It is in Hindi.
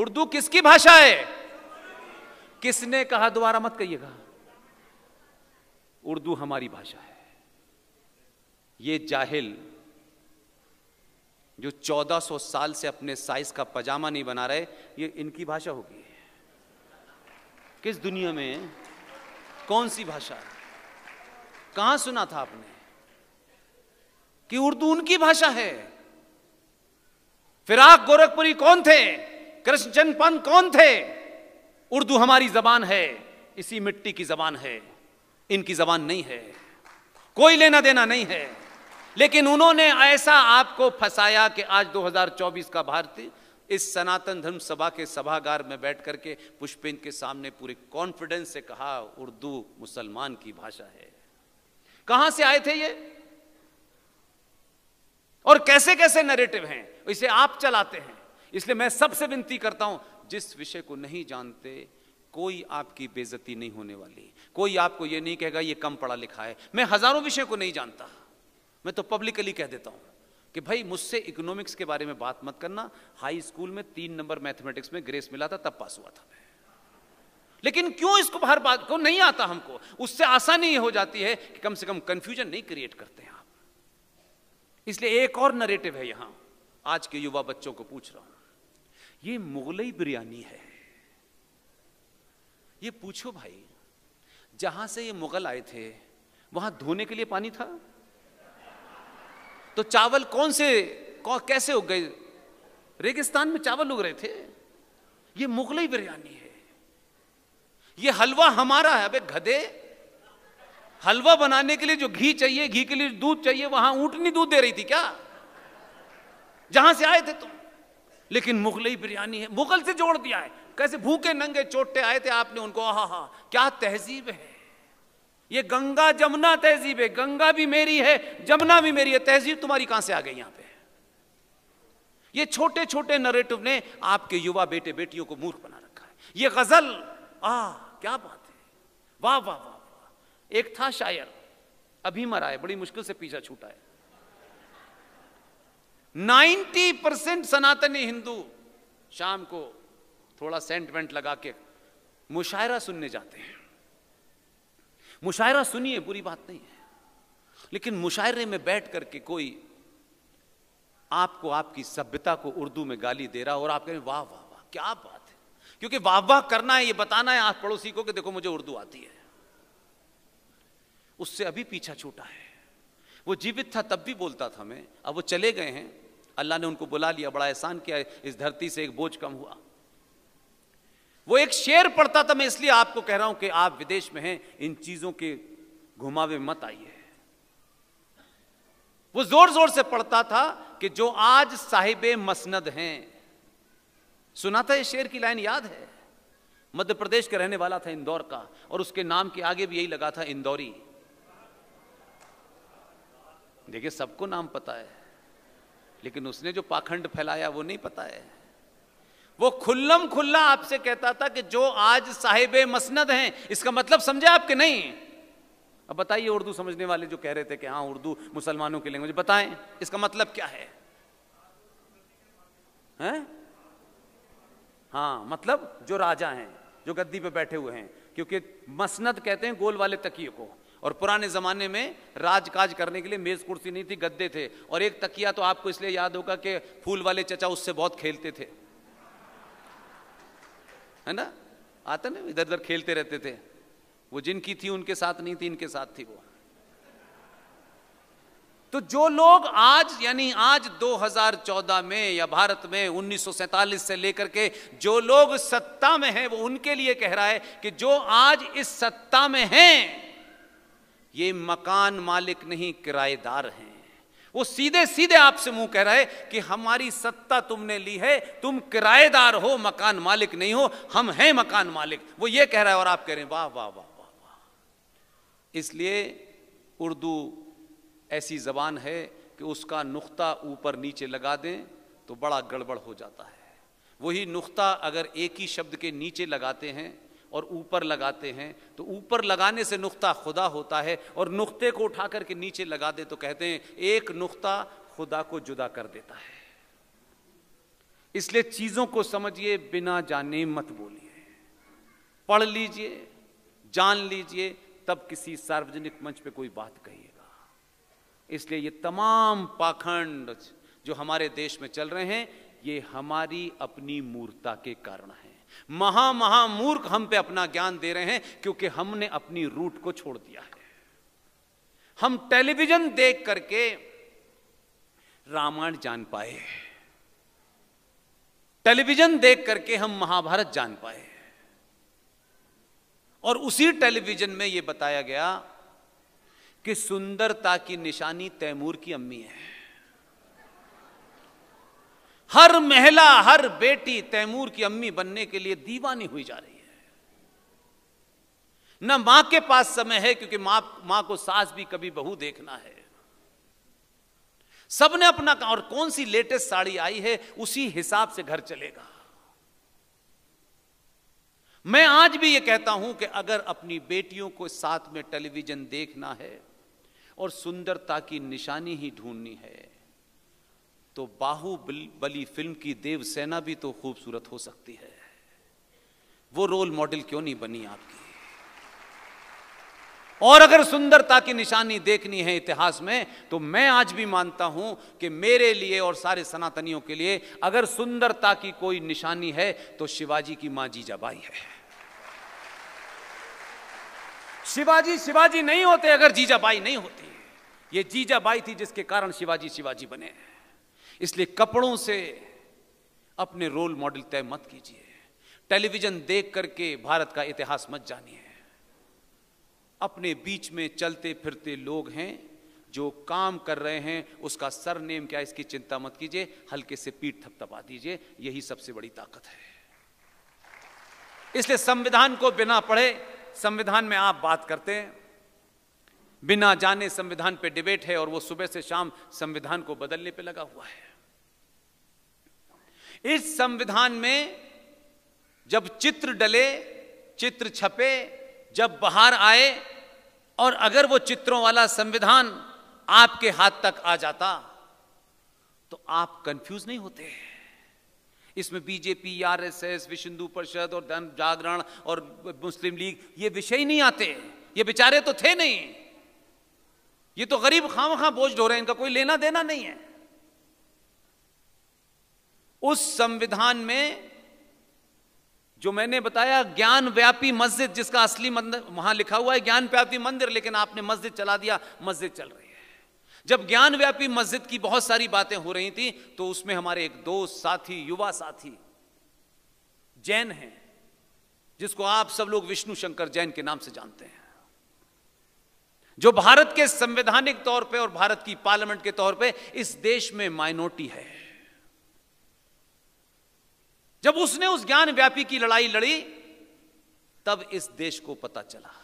उर्दू किसकी भाषा है किसने कहा दोबारा मत कहिएगा उर्दू हमारी भाषा है ये जाहिल जो 1400 साल से अपने साइज का पजामा नहीं बना रहे ये इनकी भाषा होगी किस दुनिया में कौन सी भाषा कहां सुना था आपने कि उर्दू उनकी भाषा है फिराक गोरखपुरी कौन थे कृष्णचंद पंत कौन थे उर्दू हमारी जबान है इसी मिट्टी की जबान है इनकी जबान नहीं है कोई लेना देना नहीं है लेकिन उन्होंने ऐसा आपको फंसाया कि आज 2024 का भारतीय इस सनातन धर्म सभा के सभागार में बैठ करके पुष्पेंद्र के सामने पूरे कॉन्फिडेंस से कहा उर्दू मुसलमान की भाषा है कहां से आए थे ये और कैसे कैसे नैरेटिव हैं इसे आप चलाते हैं इसलिए मैं सबसे विनती करता हूं जिस विषय को नहीं जानते कोई आपकी बेजती नहीं होने वाली कोई आपको यह नहीं कहेगा यह कम पढ़ा लिखा है मैं हजारों विषय को नहीं जानता मैं तो पब्लिकली कह देता हूं कि भाई मुझसे इकोनॉमिक्स के बारे में बात मत करना हाई स्कूल में तीन नंबर मैथमेटिक्स में ग्रेस मिला था तब पास हुआ था मैं लेकिन क्यों इसको बाहर बात को नहीं आता हमको उससे आसानी हो जाती है कि कम से कम कंफ्यूजन नहीं क्रिएट करते हैं आप इसलिए एक और नरेटिव है यहां आज के युवा बच्चों को पूछ रहा हूं ये मुगलई बिरयानी है ये पूछो भाई जहां से ये मुगल आए थे वहां धोने के लिए पानी था तो चावल कौन से कौन, कैसे उग गए रेगिस्तान में चावल उग रहे थे ये मुगलई बिरयानी है ये हलवा हमारा है अबे गधे हलवा बनाने के लिए जो घी चाहिए घी के लिए दूध चाहिए वहां ऊटनी दूध दे रही थी क्या जहां से आए थे तुम लेकिन मुगलई बिरयानी है मुगल से जोड़ दिया है कैसे भूखे नंगे चोटे आए थे आपने उनको हा हा क्या तहजीब है ये गंगा जमुना तहजीब है गंगा भी मेरी है जमुना भी मेरी है तहजीब तुम्हारी कहां से आ गई यहां पे ये छोटे छोटे नरेटिव ने आपके युवा बेटे बेटियों को मूर्ख बना रखा है ये गजल आ क्या बात है वाह वाह वाह वाह एक था शायर अभी मरा है बड़ी मुश्किल से पीछा छूटा है 90 परसेंट सनातनी हिंदू शाम को थोड़ा सेंटमेंट लगा के मुशायरा सुनने जाते हैं मुशायरा सुनिए बुरी बात नहीं है लेकिन मुशायरे में बैठ करके कोई आपको आपकी सभ्यता को उर्दू में गाली दे रहा और आप कहें वाह वाह वाह क्या बात है क्योंकि वाह वाह करना है ये बताना है आस पड़ोसी को कि देखो मुझे उर्दू आती है उससे अभी पीछा छूटा है वो जीवित था तब भी बोलता था मैं अब वो चले गए हैं अल्लाह ने उनको बुला लिया बड़ा एहसान किया इस धरती से एक बोझ कम हुआ वो एक शेर पढ़ता था मैं इसलिए आपको कह रहा हूं कि आप विदेश में हैं इन चीजों के घुमावे मत आइए वो जोर जोर से पढ़ता था कि जो आज साहिब मसनद हैं सुना था ये शेर की लाइन याद है मध्य प्रदेश का रहने वाला था इंदौर का और उसके नाम के आगे भी यही लगा था इंदौरी देखिए सबको नाम पता है लेकिन उसने जो पाखंड फैलाया वो नहीं पता है वो खुल्लम खुल्ला आपसे कहता था कि जो आज साहिब मसनद हैं इसका मतलब समझे आपके नहीं अब बताइए उर्दू समझने वाले जो कह रहे थे कि हाँ उर्दू मुसलमानों की लैंग्वेज बताएं इसका मतलब क्या है हैं? हाँ मतलब जो राजा हैं जो गद्दी पे बैठे हुए हैं क्योंकि मसनद कहते हैं गोल वाले तकिए को और पुराने ज़माने में राजकाज करने के लिए मेज़ कुर्सी नहीं थी गद्दे थे और एक तकिया तो आपको इसलिए याद होगा कि फूल वाले चचा उससे बहुत खेलते थे है ना आता ना इधर उधर खेलते रहते थे वो जिनकी थी उनके साथ नहीं थी इनके साथ थी वो तो जो लोग आज यानी आज 2014 में या भारत में उन्नीस से लेकर के जो लोग सत्ता में हैं वो उनके लिए कह रहा है कि जो आज इस सत्ता में हैं ये मकान मालिक नहीं किराएदार हैं वो सीधे सीधे आपसे मुंह कह रहा है कि हमारी सत्ता तुमने ली है तुम किराएदार हो मकान मालिक नहीं हो हम हैं मकान मालिक वो ये कह रहा है और आप कह रहे हैं वाह वाह वाह वाह वाह इसलिए उर्दू ऐसी जबान है कि उसका नुक्ता ऊपर नीचे लगा दें तो बड़ा गड़बड़ हो जाता है वही नुक्ता अगर एक ही शब्द के नीचे लगाते हैं और ऊपर लगाते हैं तो ऊपर लगाने से नुक्ता खुदा होता है और नुक्ते को उठा करके नीचे लगा दे तो कहते हैं एक नुक्ता खुदा को जुदा कर देता है इसलिए चीजों को समझिए बिना जाने मत बोलिए पढ़ लीजिए जान लीजिए तब किसी सार्वजनिक मंच पे कोई बात कहिएगा इसलिए ये तमाम पाखंड जो हमारे देश में चल रहे हैं ये हमारी अपनी मूर्ता के कारण है महा मूर्ख हम पे अपना ज्ञान दे रहे हैं क्योंकि हमने अपनी रूट को छोड़ दिया है हम टेलीविजन देख करके रामायण जान पाए टेलीविजन देख करके हम महाभारत जान पाए और उसी टेलीविजन में यह बताया गया कि सुंदरता की निशानी तैमूर की अम्मी है हर महिला हर बेटी तैमूर की अम्मी बनने के लिए दीवानी हुई जा रही है न मां के पास समय है क्योंकि मां मां को सास भी कभी बहू देखना है सबने अपना और कौन सी लेटेस्ट साड़ी आई है उसी हिसाब से घर चलेगा मैं आज भी यह कहता हूं कि अगर अपनी बेटियों को साथ में टेलीविजन देखना है और सुंदरता की निशानी ही ढूंढनी है तो बाहुबली फिल्म की देवसेना भी तो खूबसूरत हो सकती है वो रोल मॉडल क्यों नहीं बनी आपकी और अगर सुंदरता की निशानी देखनी है इतिहास में तो मैं आज भी मानता हूं कि मेरे लिए और सारे सनातनियों के लिए अगर सुंदरता की कोई निशानी है तो शिवाजी की मां जीजाबाई है शिवाजी शिवाजी नहीं होते अगर जीजाबाई नहीं होती ये जीजाबाई थी जिसके कारण शिवाजी शिवाजी बने हैं इसलिए कपड़ों से अपने रोल मॉडल तय मत कीजिए टेलीविजन देख करके भारत का इतिहास मत जानिए अपने बीच में चलते फिरते लोग हैं जो काम कर रहे हैं उसका सरनेम क्या इसकी चिंता मत कीजिए हल्के से पीठ थपथपा दीजिए यही सबसे बड़ी ताकत है इसलिए संविधान को बिना पढ़े संविधान में आप बात करते हैं बिना जाने संविधान पे डिबेट है और वो सुबह से शाम संविधान को बदलने पे लगा हुआ है इस संविधान में जब चित्र डले चित्र छपे जब बाहर आए और अगर वो चित्रों वाला संविधान आपके हाथ तक आ जाता तो आप कंफ्यूज नहीं होते इसमें बीजेपी आर एस एस विश्व हिंदू परिषद और जागरण और मुस्लिम लीग ये विषय नहीं आते ये बेचारे तो थे नहीं ये तो गरीब खाम खां बोझ ढो रहे हैं इनका कोई लेना देना नहीं है उस संविधान में जो मैंने बताया ज्ञान व्यापी मस्जिद जिसका असली मंदिर वहां लिखा हुआ है ज्ञान व्यापी मंदिर लेकिन आपने मस्जिद चला दिया मस्जिद चल रही है जब ज्ञान व्यापी मस्जिद की बहुत सारी बातें हो रही थी तो उसमें हमारे एक दोस्त साथी युवा साथी जैन हैं जिसको आप सब लोग विष्णु शंकर जैन के नाम से जानते हैं जो भारत के संवैधानिक तौर पे और भारत की पार्लियामेंट के तौर पे इस देश में माइनॉरिटी है जब उसने उस ज्ञान व्यापी की लड़ाई लड़ी तब इस देश को पता चला